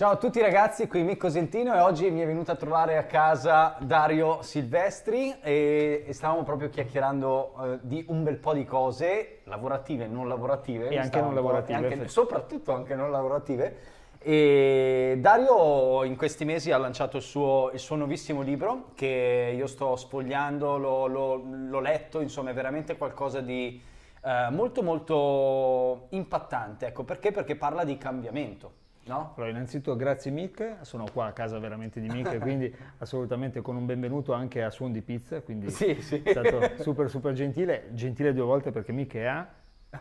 Ciao a tutti ragazzi, qui Mico Sentino e oggi mi è venuto a trovare a casa Dario Silvestri e, e stavamo proprio chiacchierando eh, di un bel po' di cose, lavorative e non lavorative. E anche non lavorative. Anche, soprattutto anche non lavorative. E Dario in questi mesi ha lanciato il suo, il suo nuovissimo libro che io sto sfogliando, l'ho letto, insomma è veramente qualcosa di eh, molto molto impattante. Ecco perché? Perché parla di cambiamento No? Allora, innanzitutto grazie Mick, sono qua a casa veramente di Mick, quindi assolutamente con un benvenuto anche a suon di pizza, quindi sì, sì. è stato super super gentile, gentile due volte perché Mick è a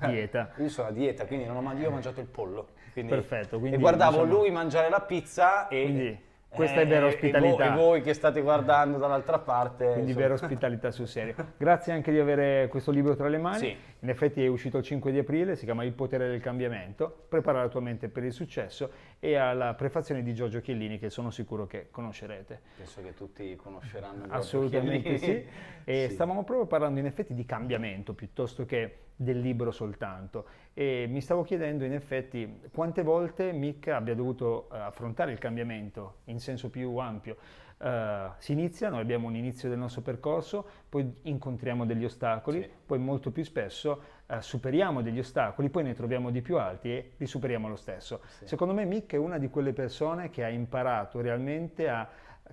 eh, dieta. Io sono a dieta, quindi non ho, man- ho mangiato il pollo. Quindi Perfetto. Quindi, e guardavo diciamo, lui mangiare la pizza e... Quindi, eh, questa è vera ospitalità. E voi, e voi, che state guardando dall'altra parte. Quindi insomma. vera ospitalità sul serio. Grazie anche di avere questo libro tra le mani. Sì. In effetti è uscito il 5 di aprile, si chiama Il potere del cambiamento, prepara la tua mente per il successo e ha la prefazione di Giorgio Chiellini che sono sicuro che conoscerete. Penso che tutti conosceranno. Giorgio Assolutamente Chiellini. sì. E sì. stavamo proprio parlando in effetti di cambiamento piuttosto che del libro soltanto e mi stavo chiedendo in effetti quante volte Mick abbia dovuto eh, affrontare il cambiamento in senso più ampio. Eh, si inizia, noi abbiamo un inizio del nostro percorso, poi incontriamo degli ostacoli, sì. poi molto più spesso uh, superiamo degli ostacoli, poi ne troviamo di più alti e li superiamo lo stesso. Sì. Secondo me Mick è una di quelle persone che ha imparato realmente a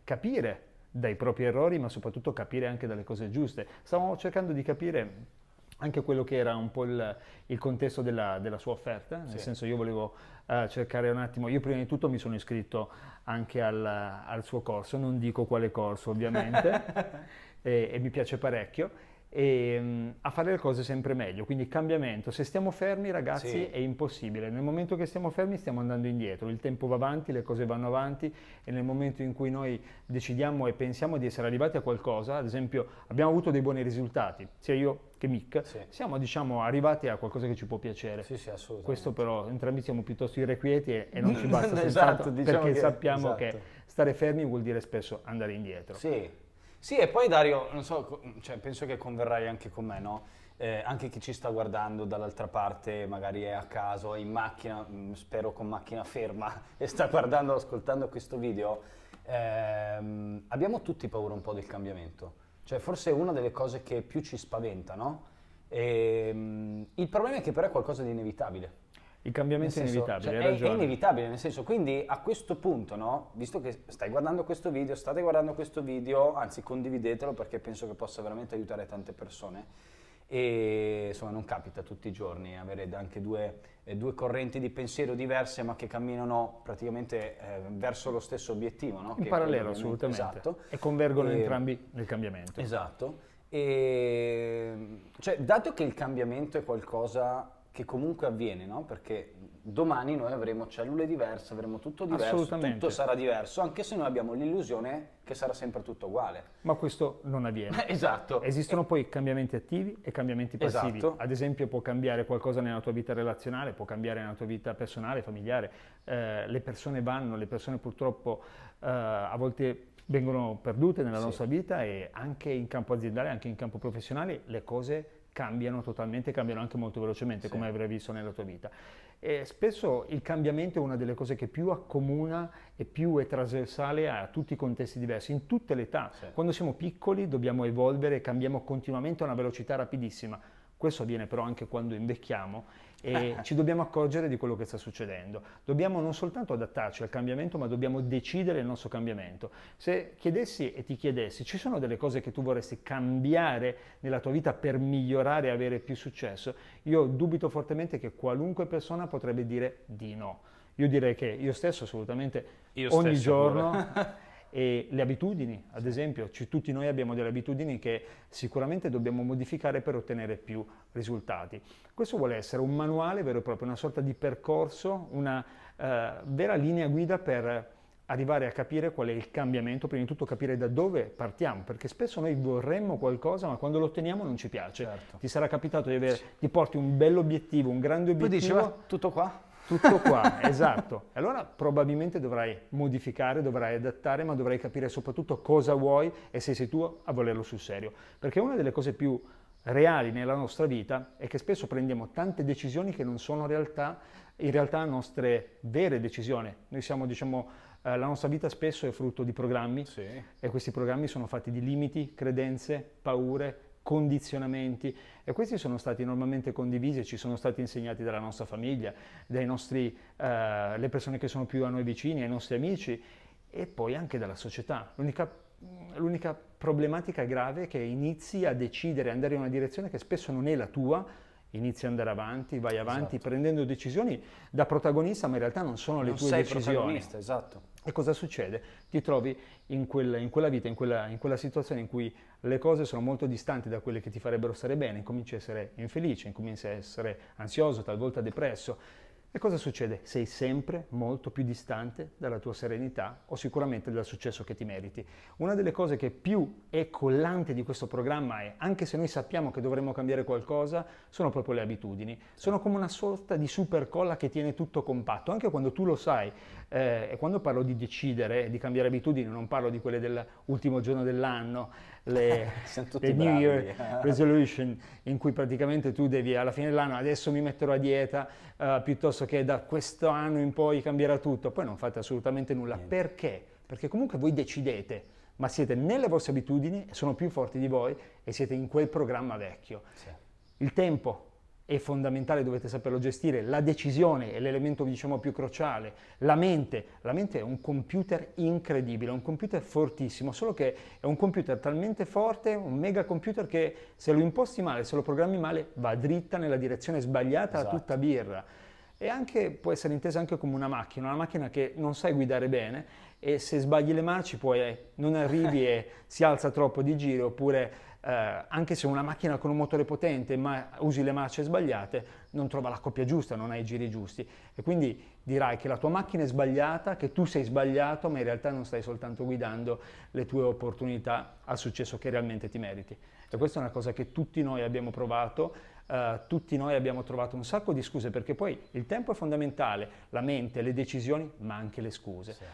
capire dai propri errori, ma soprattutto capire anche dalle cose giuste. Stavamo cercando di capire anche quello che era un po' il, il contesto della, della, sua offerta, nel sì. senso io volevo uh, cercare un attimo, io prima di tutto mi sono iscritto anche al, al suo corso, non dico quale corso ovviamente, e, e mi piace parecchio, e ehm, a fare le cose sempre meglio. Quindi cambiamento. Se stiamo fermi, ragazzi, sì. è impossibile. Nel momento che stiamo fermi, stiamo andando indietro. Il tempo va avanti, le cose vanno avanti e nel momento in cui noi decidiamo e pensiamo di essere arrivati a qualcosa, ad esempio, abbiamo avuto dei buoni risultati, sia io che Mick, sì. siamo diciamo arrivati a qualcosa che ci può piacere. Sì, sì, assolutamente. Questo però entrambi siamo piuttosto irrequieti e, e non ci basta esatto, diciamo perché che, sappiamo esatto. che stare fermi vuol dire spesso andare indietro. Sì. Sì, e poi Dario, non so, cioè, penso che converrai anche con me, no? Eh, anche chi ci sta guardando dall'altra parte, magari è a caso, è in macchina, mm, spero con macchina ferma, e sta guardando, ascoltando questo video, ehm, abbiamo tutti paura un po' del cambiamento. Cioè, forse è una delle cose che più ci spaventa, no? E, ehm, il problema è che però è qualcosa di inevitabile. Il cambiamento senso, è inevitabile, cioè, hai ragione. È inevitabile, nel senso, quindi a questo punto, no, visto che stai guardando questo video, state guardando questo video, anzi condividetelo perché penso che possa veramente aiutare tante persone. E insomma non capita tutti i giorni avere anche due, eh, due correnti di pensiero diverse ma che camminano praticamente eh, verso lo stesso obiettivo. No? In che parallelo assolutamente. Esatto. E convergono e, entrambi nel cambiamento. Esatto. E, cioè, dato che il cambiamento è qualcosa che comunque avviene, no? Perché domani noi avremo cellule diverse, avremo tutto diverso, tutto sarà diverso, anche se noi abbiamo l'illusione che sarà sempre tutto uguale. Ma questo non avviene. esatto. Esistono e... poi cambiamenti attivi e cambiamenti passivi. Esatto. Ad esempio può cambiare qualcosa nella tua vita relazionale, può cambiare nella tua vita personale, familiare. Eh, le persone vanno, le persone purtroppo eh, a volte vengono perdute nella sì. nostra vita e anche in campo aziendale, anche in campo professionale le cose cambiano totalmente, cambiano anche molto velocemente, sì. come avrai visto nella tua vita. E spesso il cambiamento è una delle cose che più accomuna e più è trasversale a tutti i contesti diversi, in tutte le età. Sì. Quando siamo piccoli dobbiamo evolvere, cambiamo continuamente a una velocità rapidissima. Questo avviene però anche quando invecchiamo e ci dobbiamo accorgere di quello che sta succedendo. Dobbiamo non soltanto adattarci al cambiamento, ma dobbiamo decidere il nostro cambiamento. Se chiedessi e ti chiedessi, ci sono delle cose che tu vorresti cambiare nella tua vita per migliorare e avere più successo, io dubito fortemente che qualunque persona potrebbe dire di no. Io direi che io stesso assolutamente io ogni stesso giorno... e le abitudini, ad esempio, ci, tutti noi abbiamo delle abitudini che sicuramente dobbiamo modificare per ottenere più risultati. Questo vuole essere un manuale vero e proprio, una sorta di percorso, una eh, vera linea guida per arrivare a capire qual è il cambiamento, prima di tutto capire da dove partiamo, perché spesso noi vorremmo qualcosa, ma quando lo otteniamo non ci piace. Certo. Ti sarà capitato di avere, sì. ti porti un bell'obiettivo, un grande obiettivo. Poi dici, tutto qua? Tutto qua, esatto. Allora probabilmente dovrai modificare, dovrai adattare, ma dovrai capire soprattutto cosa vuoi e se sei tu a volerlo sul serio. Perché una delle cose più reali nella nostra vita è che spesso prendiamo tante decisioni che non sono realtà, in realtà nostre vere decisioni. Noi siamo, diciamo, eh, la nostra vita spesso è frutto di programmi sì. e questi programmi sono fatti di limiti, credenze, paure, condizionamenti e questi sono stati normalmente condivisi e ci sono stati insegnati dalla nostra famiglia, dai nostri, eh, persone che sono più a noi vicini, ai nostri amici e poi anche dalla società. L'unica, l'unica problematica grave è che inizi a decidere, andare in una direzione che spesso non è la tua, inizi ad andare avanti, vai avanti esatto. prendendo decisioni da protagonista, ma in realtà non sono non le tue decisioni. Protagonista, esatto. E cosa succede? Ti trovi in, quel, in quella vita, in quella, in quella, situazione in cui le cose sono molto distanti da quelle che ti farebbero stare bene, incominci a essere infelice, incominci a essere ansioso, talvolta depresso, e cosa succede? Sei sempre molto più distante dalla tua serenità o sicuramente dal successo che ti meriti. Una delle cose che più è collante di questo programma è, anche se noi sappiamo che dovremmo cambiare qualcosa, sono proprio le abitudini. Sono come una sorta di supercolla che tiene tutto compatto, anche quando tu lo sai. Eh, e quando parlo di decidere, di cambiare abitudini, non parlo di quelle dell'ultimo giorno dell'anno, le, le New Year Resolution in cui praticamente tu devi alla fine dell'anno adesso mi metterò a dieta uh, piuttosto che da questo anno in poi cambierà tutto, poi non fate assolutamente nulla. Niente. Perché? Perché comunque voi decidete ma siete nelle vostre abitudini, sono più forti di voi e siete in quel programma vecchio. Sì. Il tempo è fondamentale, dovete saperlo gestire, la decisione è l'elemento diciamo, più cruciale, la mente, la mente è un computer incredibile, è un computer fortissimo, solo che è un computer talmente forte, un mega computer che se lo imposti male, se lo programmi male, va dritta nella direzione sbagliata esatto. a tutta birra. E anche può essere intesa anche come una macchina, una macchina che non sai guidare bene e se sbagli le marce poi eh, non arrivi e si alza troppo di giro oppure eh, anche se una macchina con un motore potente ma usi le marce sbagliate, non trova la coppia giusta, non hai i giri giusti. E quindi dirai che la tua macchina è sbagliata, che tu sei sbagliato, ma in realtà non stai soltanto guidando le tue opportunità al successo che realmente ti meriti. E questa è una cosa che tutti noi abbiamo provato, eh, tutti noi abbiamo trovato un sacco di scuse, perché poi il tempo è fondamentale, la mente, le decisioni, ma anche le scuse. Sì.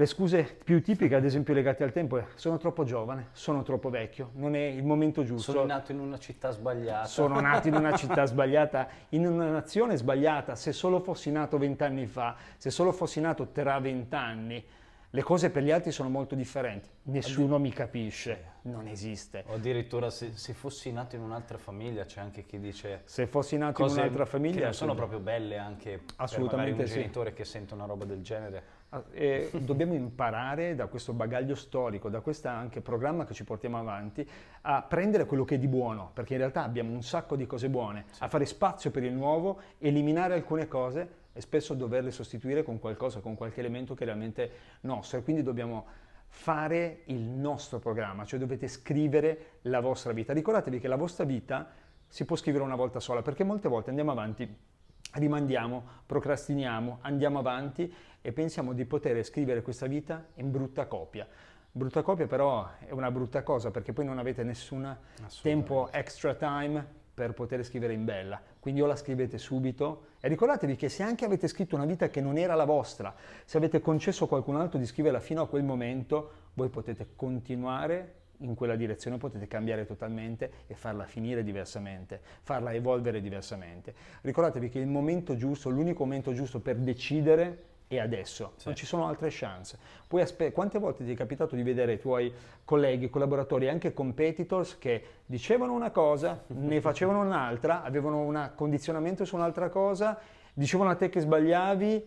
Le scuse più tipiche, ad esempio legate al tempo, sono troppo giovane, sono troppo vecchio, non è il momento giusto. Sono nato in una città sbagliata. Sono nato in una città sbagliata, in una nazione sbagliata. Se solo fossi nato vent'anni fa, se solo fossi nato tra vent'anni, le cose per gli altri sono molto differenti. Nessuno mi capisce, non esiste. O addirittura se, se fossi nato in un'altra famiglia, c'è anche chi dice... Se fossi nato in un'altra famiglia... Che non sono proprio belle anche Assolutamente per magari un sì. genitore che sente una roba del genere. Eh, dobbiamo imparare da questo bagaglio storico, da questo anche programma che ci portiamo avanti, a prendere quello che è di buono, perché in realtà abbiamo un sacco di cose buone, sì. a fare spazio per il nuovo, eliminare alcune cose e spesso doverle sostituire con qualcosa, con qualche elemento che è realmente nostro. E quindi dobbiamo fare il nostro programma, cioè dovete scrivere la vostra vita. Ricordatevi che la vostra vita si può scrivere una volta sola, perché molte volte andiamo avanti rimandiamo, procrastiniamo, andiamo avanti e pensiamo di poter scrivere questa vita in brutta copia. Brutta copia però è una brutta cosa perché poi non avete nessun tempo extra time per poter scrivere in bella. Quindi o la scrivete subito e ricordatevi che se anche avete scritto una vita che non era la vostra, se avete concesso a qualcun altro di scriverla fino a quel momento, voi potete continuare in quella direzione potete cambiare totalmente e farla finire diversamente, farla evolvere diversamente. Ricordatevi che il momento giusto, l'unico momento giusto per decidere è adesso, sì. non ci sono altre chance. Poi aspe- quante volte ti è capitato di vedere i tuoi colleghi, collaboratori, anche competitors che dicevano una cosa, ne facevano un'altra, avevano un condizionamento su un'altra cosa, dicevano a te che sbagliavi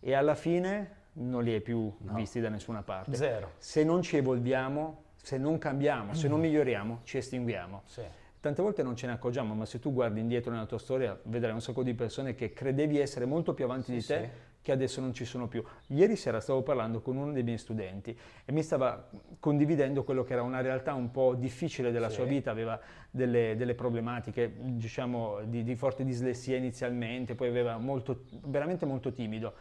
e alla fine non li hai più no. visti da nessuna parte. Zero. Se non ci evolviamo se non cambiamo, se non mm. miglioriamo, ci estinguiamo. Sì. Tante volte non ce ne accorgiamo, ma se tu guardi indietro nella tua storia vedrai un sacco di persone che credevi essere molto più avanti sì, di te, sì. che adesso non ci sono più. Ieri sera stavo parlando con uno dei miei studenti e mi stava condividendo quello che era una realtà un po' difficile della sua vita, aveva delle, delle problematiche, diciamo, di, di forte dislessia inizialmente, poi aveva molto, veramente molto timido.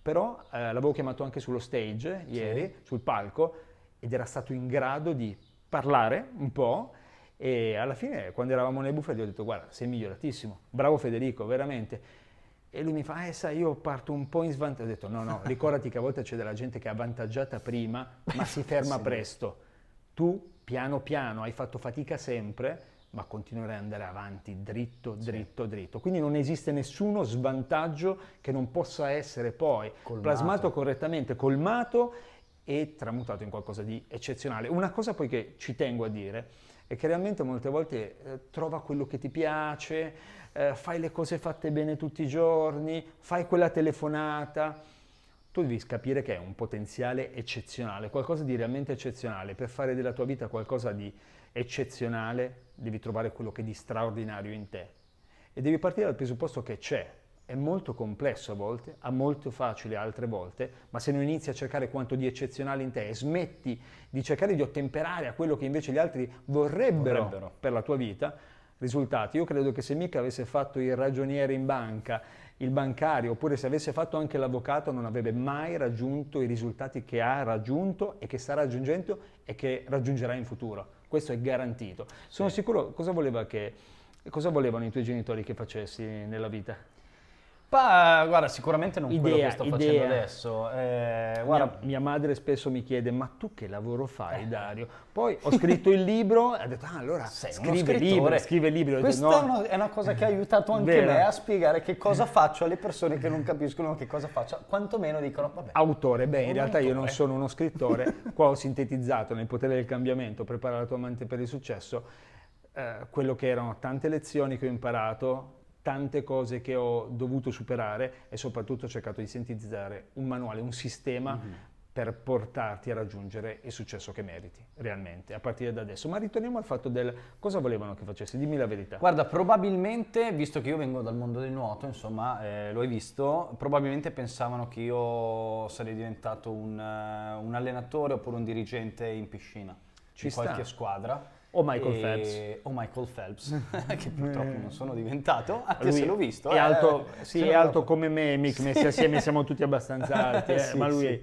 Però eh, l'avevo chiamato anche sullo stage ieri, sul palco, ed era stato in grado di parlare un po' e alla fine quando eravamo nei buffet gli ho detto guarda sei miglioratissimo, bravo Federico, veramente. E lui mi fa, eh sai, io parto un po' in svantaggio. Ho detto, no, no, ricordati che a volte c'è della gente che è avvantaggiata prima, ma si ferma sì. presto. Tu, piano piano, hai fatto fatica sempre, ma continuerai ad andare avanti dritto, dritto, sì. dritto. Quindi non esiste nessuno svantaggio che non possa essere poi colmato. plasmato correttamente, colmato e tramutato in qualcosa di eccezionale. Una cosa poi che ci tengo a dire è che realmente molte volte eh, trova quello che ti piace, eh, fai le cose fatte bene tutti i giorni, fai quella telefonata. Tu devi capire che è un potenziale eccezionale, qualcosa di realmente eccezionale. Per fare della tua vita qualcosa di eccezionale devi trovare quello che è di straordinario in te. E devi partire dal presupposto che c'è, è molto complesso a volte, ha molto facile altre volte, ma se non inizi a cercare quanto di eccezionale in te e smetti di cercare di ottemperare a quello che invece gli altri vorrebbero, vorrebbero. per la tua vita, risultati. Io credo che se mica avesse fatto il ragioniere in banca, il bancario, oppure se avesse fatto anche l'avvocato, non avrebbe mai raggiunto i risultati che ha raggiunto e che sta raggiungendo e che raggiungerà in futuro. Questo è garantito. Sono sì. sicuro, cosa, voleva che, cosa volevano i tuoi genitori che facessi nella vita? Pa, guarda, sicuramente non idea, quello che sto idea. facendo adesso. Eh, mia, mia, madre spesso mi chiede: Ma tu che lavoro fai, eh. Dario? Poi ho scritto il libro e ha detto: Ah, allora Sei scrive libro, scrive libro. Questa detto, no. è una cosa che ha aiutato anche Vero. me a spiegare che cosa faccio alle persone che non capiscono che cosa faccio. Quantomeno dicono: Vabbè. Autore, beh, in realtà autore. io non sono uno scrittore. Qua ho sintetizzato nel potere del cambiamento, prepara la tua mente per il successo. Eh, quello che erano tante lezioni che ho imparato tante cose che ho dovuto superare e soprattutto ho cercato di sintetizzare un manuale, un sistema mm-hmm. per portarti a raggiungere il successo che meriti realmente a partire da adesso. Ma ritorniamo al fatto del cosa volevano che facessi, dimmi la verità. Guarda, probabilmente, visto che io vengo dal mondo del nuoto, insomma, eh, lo hai visto, probabilmente pensavano che io sarei diventato un, eh, un allenatore oppure un dirigente in piscina, Ci in sta. qualche squadra o Michael e... Phelps. O Michael Phelps, che purtroppo eh. non sono diventato, anche lui se l'ho visto. È eh, alto, sì, è alto come me, Mick, sì. messi assieme siamo tutti abbastanza alti, eh, sì, ma lui... È...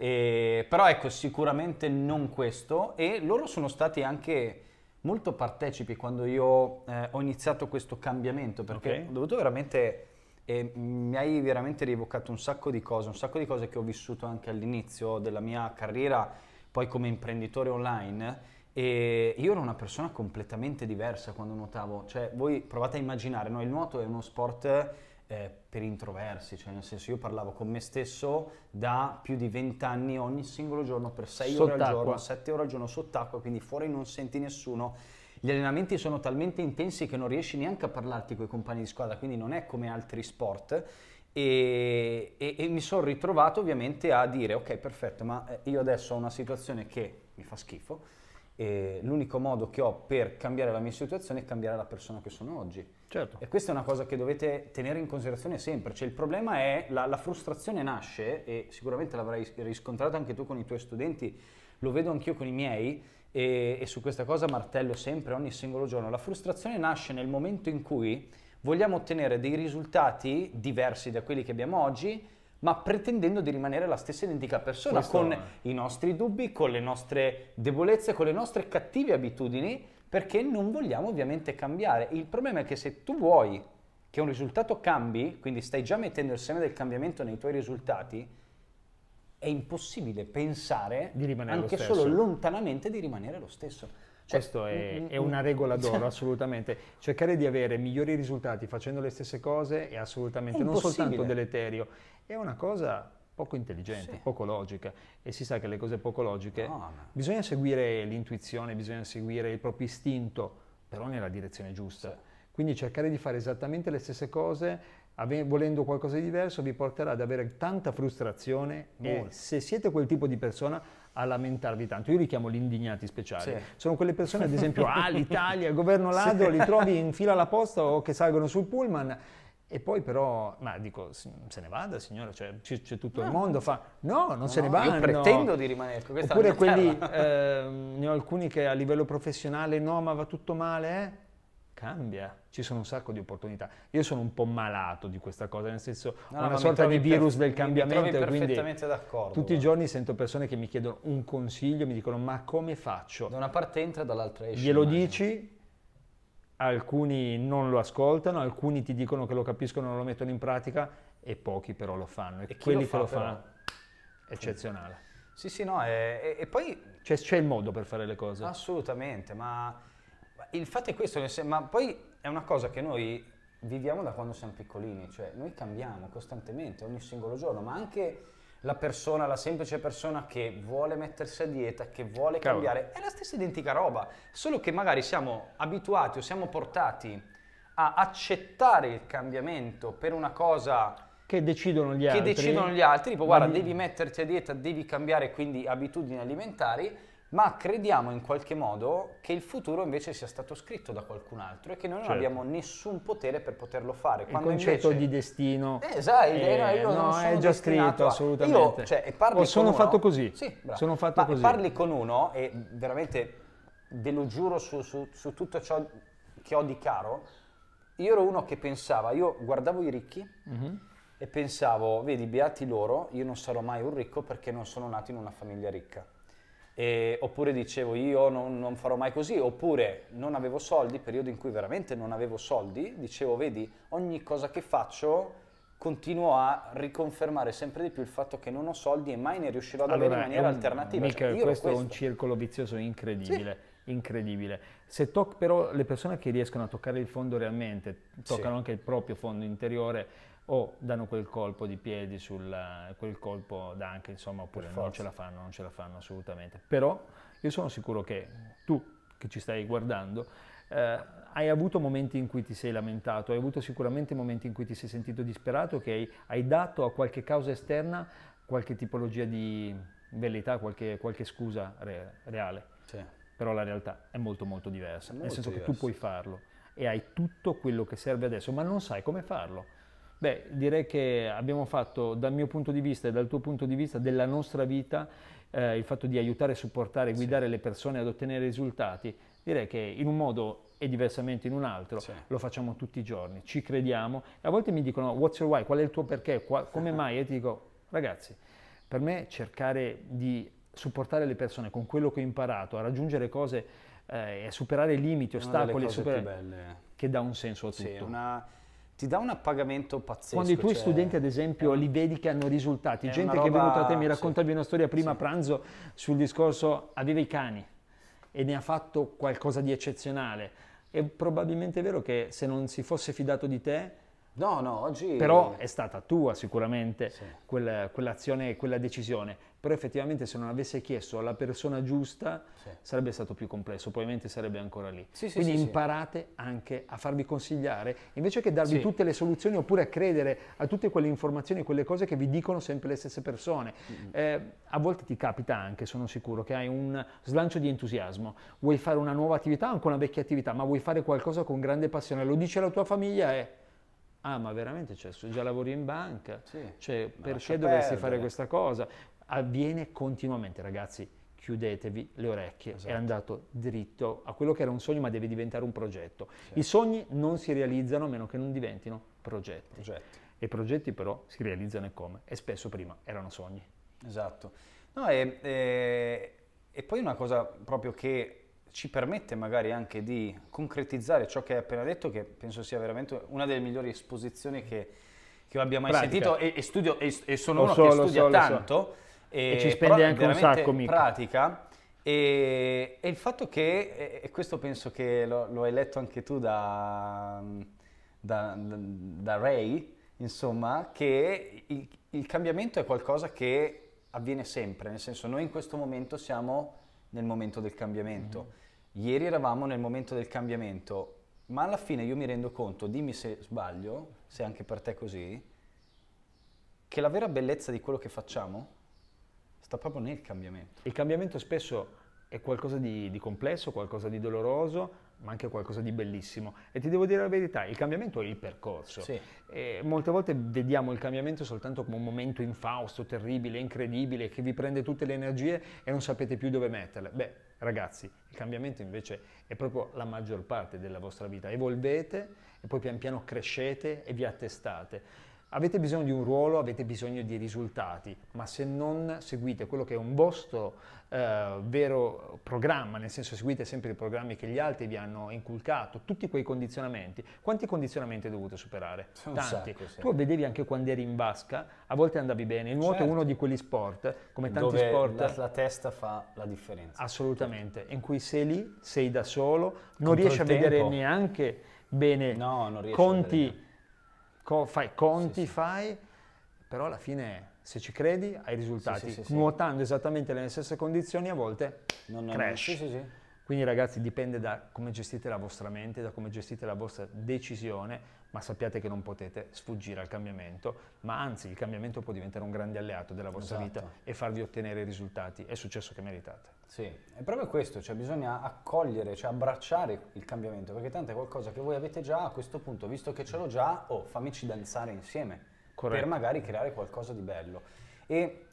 E, però ecco, sicuramente non questo e loro sono stati anche molto partecipi quando io eh, ho iniziato questo cambiamento perché okay. ho dovuto veramente e mi hai veramente rievocato un sacco di cose, un sacco di cose che ho vissuto anche all'inizio della mia carriera, poi come imprenditore online e io ero una persona completamente diversa quando nuotavo, cioè voi provate a immaginare, no? il nuoto è uno sport eh, per introversi, cioè nel senso io parlavo con me stesso da più di vent'anni ogni singolo giorno per 6 ore al giorno, sette ore al giorno sott'acqua, quindi fuori non senti nessuno. Gli allenamenti sono talmente intensi che non riesci neanche a parlarti con i compagni di squadra, quindi non è come altri sport. E, e, e mi sono ritrovato ovviamente a dire ok perfetto, ma eh, io adesso ho una situazione che mi fa schifo, e l'unico modo che ho per cambiare la mia situazione è cambiare la persona che sono oggi. Certo. E questa è una cosa che dovete tenere in considerazione sempre. Cioè, il problema è la, la frustrazione nasce, e sicuramente l'avrai riscontrata anche tu con i tuoi studenti, lo vedo anch'io con i miei, e, e su questa cosa martello sempre ogni singolo giorno. La frustrazione nasce nel momento in cui vogliamo ottenere dei risultati diversi da quelli che abbiamo oggi ma pretendendo di rimanere la stessa identica persona, Questo con è. i nostri dubbi, con le nostre debolezze, con le nostre cattive abitudini, perché non vogliamo ovviamente cambiare. Il problema è che se tu vuoi che un risultato cambi, quindi stai già mettendo il seme del cambiamento nei tuoi risultati, è impossibile pensare anche solo lontanamente di rimanere lo stesso. Cioè, Questo è, mm, mm, è, una regola mm. d'oro, assolutamente. Cercare di avere migliori risultati facendo le stesse cose è assolutamente è non soltanto deleterio, è una cosa poco intelligente, sì. poco logica. E si sa che le cose poco logiche no, no. bisogna seguire l'intuizione, bisogna seguire il proprio istinto, però nella direzione giusta. Sì. Quindi cercare di fare esattamente le stesse cose Ave- volendo qualcosa di diverso vi porterà ad avere tanta frustrazione eh, Molto. e se siete quel tipo di persona a lamentarvi tanto. Io li chiamo gli indignati speciali. Sì. Sono quelle persone, ad esempio, ah, l'Italia, il governo ladro, sì. li trovi in fila alla posta o che salgono sul pullman. E poi però, ma dico, se ne vada signora, cioè, c'è, tutto no. il mondo, fa no, non no, se ne vada. Io pretendo di rimanere. Questa Oppure quelli, eh, ne ho alcuni che a livello professionale, no ma va tutto male, eh? cambia, ci sono un sacco di opportunità. Io sono un po' malato di questa cosa, nel senso no, una sorta di virus per, del cambiamento. Mi perfettamente d'accordo. Tutti guarda. i giorni sento persone che mi chiedono un consiglio, mi dicono ma come faccio? Da una parte entra, dall'altra esce. Glielo mai. dici, alcuni non lo ascoltano, alcuni ti dicono che lo capiscono non lo mettono in pratica e pochi però lo fanno. E, e quelli lo fa, che lo fanno, eccezionale. Sì, sì, no, e, e poi... C'è, c'è il modo per fare le cose. Assolutamente, ma il fatto è questo, ma poi è una cosa che noi viviamo da quando siamo piccolini, cioè noi cambiamo costantemente, ogni singolo giorno, ma anche la persona, la semplice persona che vuole mettersi a dieta, che vuole Cavolo. cambiare, è la stessa identica roba, solo che magari siamo abituati o siamo portati a accettare il cambiamento per una cosa che decidono gli che altri. Decidono gli altri tipo guarda, devi metterti a dieta, devi cambiare quindi abitudini alimentari ma crediamo in qualche modo che il futuro invece sia stato scritto da qualcun altro e che noi non certo. abbiamo nessun potere per poterlo fare. Quando il concetto invece... di destino. Eh, esatto, eh, io no, non sono è già scritto assolutamente. Io, cioè, parli o oh, sono fatto uno, così. Sì, sono fatto ma così. Parli con uno e veramente ve lo giuro su, su, su tutto ciò che ho di caro, io ero uno che pensava, io guardavo i ricchi mm-hmm. e pensavo, vedi, beati loro, io non sarò mai un ricco perché non sono nato in una famiglia ricca. E, oppure dicevo io non, non, farò mai così, oppure non avevo soldi, periodo in cui veramente non avevo soldi, dicevo vedi ogni cosa che faccio continuo a riconfermare sempre di più il fatto che non ho soldi e mai ne riuscirò ad allora, avere in maniera un, alternativa. Michael, cioè, questo, questo, è un circolo vizioso incredibile. Sì. Incredibile. Se toc- però le persone che riescono a toccare il fondo realmente, toccano sì. anche il proprio fondo interiore, o danno quel colpo di piedi sul quel colpo d'anca, insomma, oppure non ce la fanno, non ce la fanno assolutamente. Però io sono sicuro che tu che ci stai guardando eh, hai avuto momenti in cui ti sei lamentato, hai avuto sicuramente momenti in cui ti sei sentito disperato, che hai, hai dato a qualche causa esterna qualche tipologia di verità, qualche, qualche scusa re, reale. Sì. Però la realtà è molto molto diversa, molto nel senso diverso. che tu puoi farlo e hai tutto quello che serve adesso, ma non sai come farlo Beh, direi che abbiamo fatto dal mio punto di vista e dal tuo punto di vista della nostra vita eh, il fatto di aiutare, supportare, guidare sì. le persone ad ottenere risultati. Direi che in un modo e diversamente in un altro, sì. lo facciamo tutti i giorni, ci crediamo e a volte mi dicono what's your why, qual è il tuo perché, Qual, come mai? E ti dico ragazzi, per me cercare di supportare le persone con quello che ho imparato a raggiungere cose eh, e superare limiti, ostacoli, superare, che dà un senso a tutto. Sì, una ti dà un appagamento pazzesco. Quando i tuoi cioè... studenti, ad esempio, li vedi che hanno risultati, gente roba... che è venuta a te, mi raccontavi sì. una storia prima a sì. pranzo sul discorso aveva i cani e ne ha fatto qualcosa di eccezionale. È probabilmente vero che se non si fosse fidato di te, No, no, oggi... Però è stata tua sicuramente sì. quella, quell'azione e quella decisione. Però effettivamente se non avesse chiesto alla persona giusta sì. sarebbe stato più complesso, probabilmente sarebbe ancora lì. Sì, Quindi imparate anche a farvi consigliare, invece che darvi tutte le soluzioni oppure a credere a tutte quelle informazioni, quelle cose che vi dicono sempre le stesse persone. Mm-hmm. Eh, a volte ti capita anche, sono sicuro, che hai un slancio di entusiasmo. Vuoi fare una nuova attività, o anche una vecchia attività, ma vuoi fare qualcosa con grande passione. Lo dice la tua famiglia e ah ma veramente, cioè, già lavori in banca, sì, cioè, perché dovresti perdere. fare questa cosa? Avviene continuamente, ragazzi, chiudetevi le orecchie, esatto. è andato dritto a quello che era un sogno ma deve diventare un progetto. Sì. I sogni non si realizzano a meno che non diventino progetti. progetti. E i progetti però si realizzano e come? E spesso prima erano sogni. Esatto. No, e, e, e poi una cosa proprio che ci permette magari anche di concretizzare ciò che hai appena detto, che penso sia veramente una delle migliori esposizioni che, che io abbia mai Pratica. sentito e, e, studio, e, e sono lo uno so, che studia so, tanto so. E, e, eh, ci spende anche un sacco in pratica e, il fatto che e questo penso che lo, lo hai letto anche tu da, da, da Ray insomma che il, il cambiamento è qualcosa che avviene sempre nel senso noi in questo momento siamo nel momento del cambiamento. Mm-hmm. Ieri eravamo nel momento del cambiamento, ma alla fine io mi rendo conto, dimmi se sbaglio, se anche per te è così, che la vera bellezza di quello che facciamo sta proprio nel cambiamento. Il cambiamento spesso è qualcosa di, di complesso, qualcosa di doloroso, ma anche qualcosa di bellissimo. E ti devo dire la verità, il cambiamento è il percorso. Sì. E molte volte vediamo il cambiamento soltanto come un momento infausto, terribile, incredibile, che vi prende tutte le energie e non sapete più dove metterle. Beh, ragazzi, il cambiamento invece è proprio la maggior parte della vostra vita. Evolvete e poi pian piano crescete e vi attestate. Avete bisogno di un ruolo, avete bisogno di risultati, ma se non seguite quello che è un vostro eh, vero programma, nel senso seguite sempre i programmi che gli altri vi hanno inculcato, tutti quei condizionamenti, quanti condizionamenti hai dovuto superare? Un Tanti. Sacco, sì. Tu vedevi anche quando eri in vasca, a volte andavi bene, il nuoto certo. è uno certo. di quegli sport, come tanti Dove sport... La, la testa fa la differenza. Assolutamente, in cui sei lì, sei da solo, non Contro riesci a vedere neanche bene no, conti co- fai conti, sì, fai, però alla fine se ci credi hai risultati. Nuotando esattamente nelle stesse condizioni a volte non, non, crash. Quindi ragazzi dipende da come gestite la vostra mente, da come gestite la vostra decisione, ma sappiate che non potete sfuggire al cambiamento, ma anzi il cambiamento può diventare un grande alleato della vostra esatto. vita e farvi ottenere i risultati e il successo che meritate. Sì, è proprio questo, cioè bisogna accogliere, cioè abbracciare il cambiamento, perché tanto è qualcosa che voi avete già a questo punto, visto che ce l'ho già, oh, fammici danzare insieme Corretto. per magari creare qualcosa di bello. E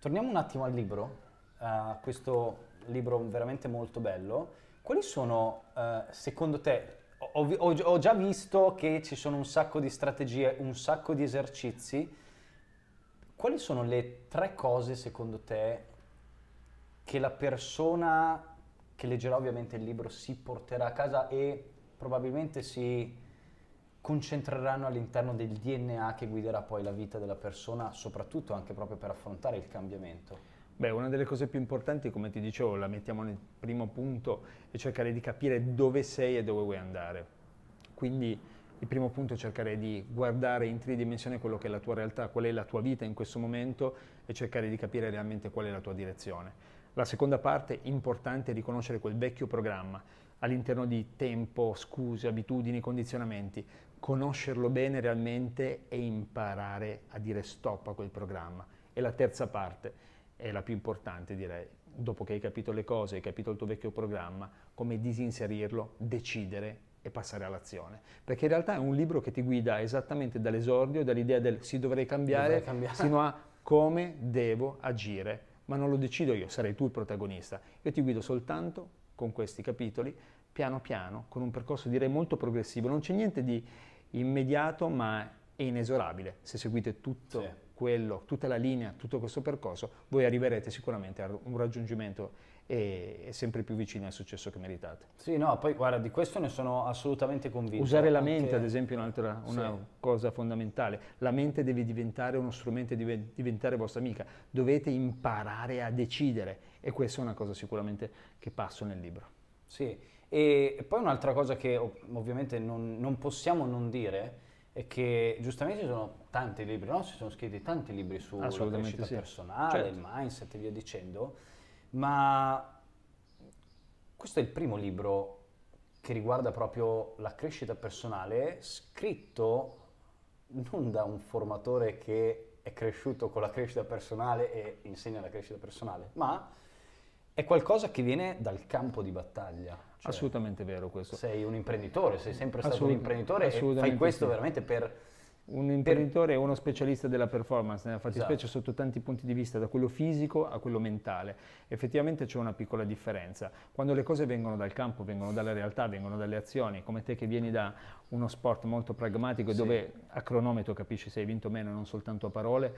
torniamo un attimo al libro, a eh, questo libro veramente molto bello. Quali sono, eh, secondo te, ho, ho, ho già visto che ci sono un sacco di strategie, un sacco di esercizi. Quali sono le tre cose, secondo te, che la persona che leggerà ovviamente il libro si porterà a casa e probabilmente si concentreranno all'interno del DNA che guiderà poi la vita della persona, soprattutto anche proprio per affrontare il cambiamento. Beh, una delle cose più importanti, come ti dicevo, la mettiamo nel primo punto, è cercare di capire dove sei e dove vuoi andare. Quindi il primo punto è cercare di guardare in tridimensione quello che è la tua realtà, qual è la tua vita in questo momento e cercare di capire realmente qual è la tua direzione. La seconda parte importante è riconoscere quel vecchio programma all'interno di tempo, scuse, abitudini, condizionamenti, conoscerlo bene realmente e imparare a dire stop a quel programma. E la terza parte è la più importante direi. Dopo che hai capito le cose, hai capito il tuo vecchio programma, come disinserirlo, decidere e passare all'azione. Perché in realtà è un libro che ti guida esattamente dall'esordio, dall'idea del si dovrei cambiare, dovrei cambiare. sino a come devo agire. Ma non lo decido io, sarei tu il protagonista. Io ti guido soltanto con questi capitoli, piano piano, con un percorso direi molto progressivo. Non c'è niente di immediato, ma è inesorabile se seguite tutto. Sì quello, tutta la linea, tutto questo percorso, voi arriverete sicuramente a un raggiungimento e, eh, sempre più vicini al successo che meritate. Sì, no, poi guarda, di questo ne sono assolutamente convinto. Usare la mente, ad esempio, è un'altra una sì. cosa fondamentale. La mente deve diventare uno strumento, deve diventare vostra amica. Dovete imparare a decidere e questa è una cosa sicuramente che passo nel libro. Sì, e poi un'altra cosa che ovviamente non, non possiamo non dire è che giustamente ci sono tanti libri, no? si sono scritti tanti libri sulla crescita sì. personale, certo. il mindset e via dicendo, ma questo è il primo libro che riguarda proprio la crescita personale, scritto non da un formatore che è cresciuto con la crescita personale e insegna la crescita personale, ma è qualcosa che viene dal campo di battaglia. Cioè, Assolutamente vero questo. Sei un imprenditore, sei sempre stato Assolut- un imprenditore e fai questo sì. veramente per... Un imprenditore è uno specialista della performance, eh, nella fattispecie esatto. sotto tanti punti di vista, da quello fisico a quello mentale. Effettivamente c'è una piccola differenza. Quando le cose vengono dal campo, vengono dalla realtà, vengono dalle azioni, come te che vieni da uno sport molto pragmatico sì. dove a cronometro capisci se hai vinto o meno, non soltanto a parole,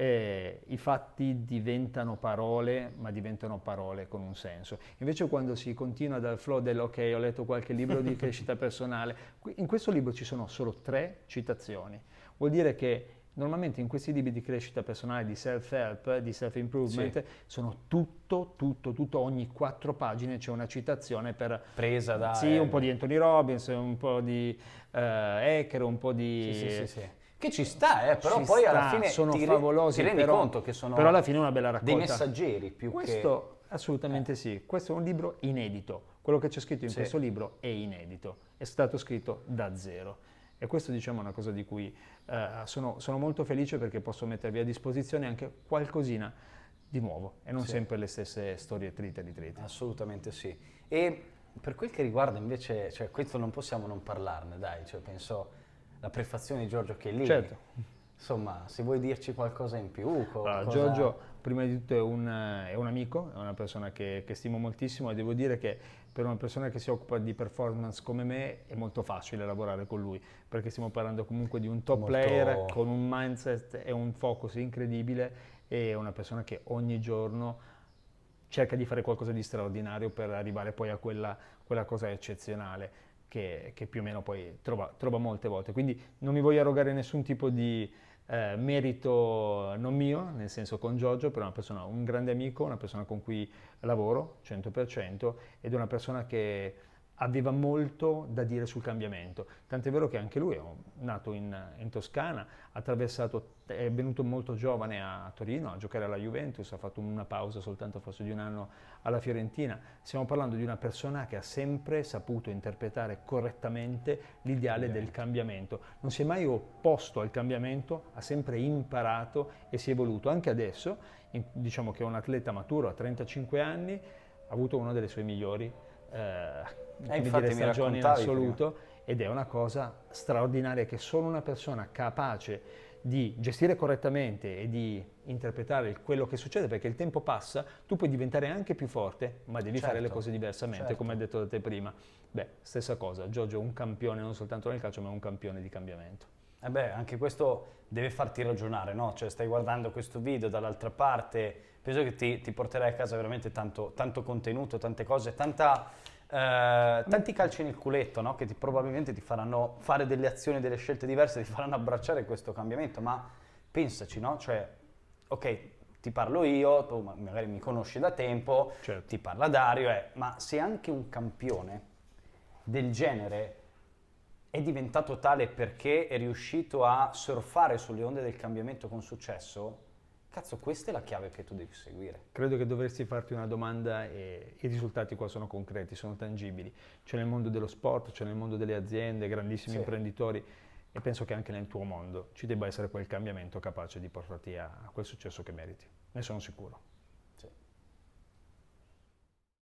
eh, i fatti diventano parole, ma diventano parole con un senso. Invece quando si continua dal flow dell'ok, ho letto qualche libro di crescita personale, in questo libro ci sono solo tre citazioni. Vuol dire che normalmente in questi libri di crescita personale, di self-help, di self-improvement, sì. sono tutto, tutto, tutto, ogni quattro pagine c'è una citazione per... Presa da... Sì, un po' eh. di Anthony Robbins, un po' di uh, eh, Ecker, un po' di... Sì, sì, sì, sì. Che ci sta, eh, però ci poi sta, alla fine sono ti, favolosi, ti rendi però, conto che sono però alla fine una bella dei messaggeri più Questo, che... Assolutamente eh. sì, questo è un libro inedito. Quello che c'è scritto in sì. questo libro è inedito, è stato scritto da zero. E questo diciamo è una cosa di cui eh, sono, sono, molto felice perché posso mettervi a disposizione anche qualcosina di nuovo e non sì. sempre le stesse storie trite di trite. Assolutamente sì. E per quel che riguarda invece, cioè, questo non possiamo non parlarne, dai, cioè, penso la prefazione di Giorgio che è lì. Certo. Insomma, se vuoi dirci qualcosa in più. Qualcosa... Allora, Giorgio, prima di tutto, è un, è un amico, è una persona che, che, stimo moltissimo e devo dire che per una persona che si occupa di performance come me è molto facile lavorare con lui, perché stiamo parlando comunque di un top molto... player con un mindset e un focus incredibile e è una persona che ogni giorno cerca di fare qualcosa di straordinario per arrivare poi a quella, quella cosa eccezionale che, che più o meno poi trova, trova, molte volte. Quindi non mi voglio arrogare nessun tipo di eh, merito non mio, nel senso con Giorgio, però è una persona, un grande amico, una persona con cui lavoro 100% ed è una persona che aveva molto da dire sul cambiamento. Tant'è vero che anche lui è nato in, in Toscana, è venuto molto giovane a, Torino a giocare alla Juventus, ha fatto una pausa soltanto forse di un anno alla Fiorentina. Stiamo parlando di una persona che ha sempre saputo interpretare correttamente l'ideale del cambiamento. Non si è mai opposto al cambiamento, ha sempre imparato e si è evoluto. Anche adesso, in, diciamo che è un atleta maturo a 35 anni, ha avuto una delle sue migliori eh, eh, dire, stagione in assoluto prima. ed è una cosa straordinaria che solo una persona capace di gestire correttamente e di interpretare quello che succede perché il tempo passa, tu puoi diventare anche più forte, ma devi certo, fare le certo, cose diversamente, certo. come hai detto da te prima. Beh, stessa cosa, Giorgio è un campione non soltanto nel calcio, ma è un campione di cambiamento. E eh beh, anche questo deve farti ragionare, no? Cioè, stai guardando questo video dall'altra parte, penso che ti, ti porterai a casa veramente tanto, tanto contenuto, tante cose, tanta eh, tanti calci nel culetto no? che ti, probabilmente ti faranno fare delle azioni, delle scelte diverse, ti faranno abbracciare questo cambiamento, ma pensaci, no? Cioè, ok, ti parlo io, tu magari mi conosci da tempo, certo. ti parla Dario, eh, ma se anche un campione del genere è diventato tale perché è riuscito a surfare sulle onde del cambiamento con successo, cazzo, questa è la chiave che tu devi seguire. Credo che dovresti farti una domanda e i risultati qua sono concreti, sono tangibili. C'è nel mondo dello sport, c'è nel mondo delle aziende, grandissimi sì. imprenditori e penso che anche nel tuo mondo ci debba essere quel cambiamento capace di portarti a, a quel successo che meriti. Ne sono sicuro.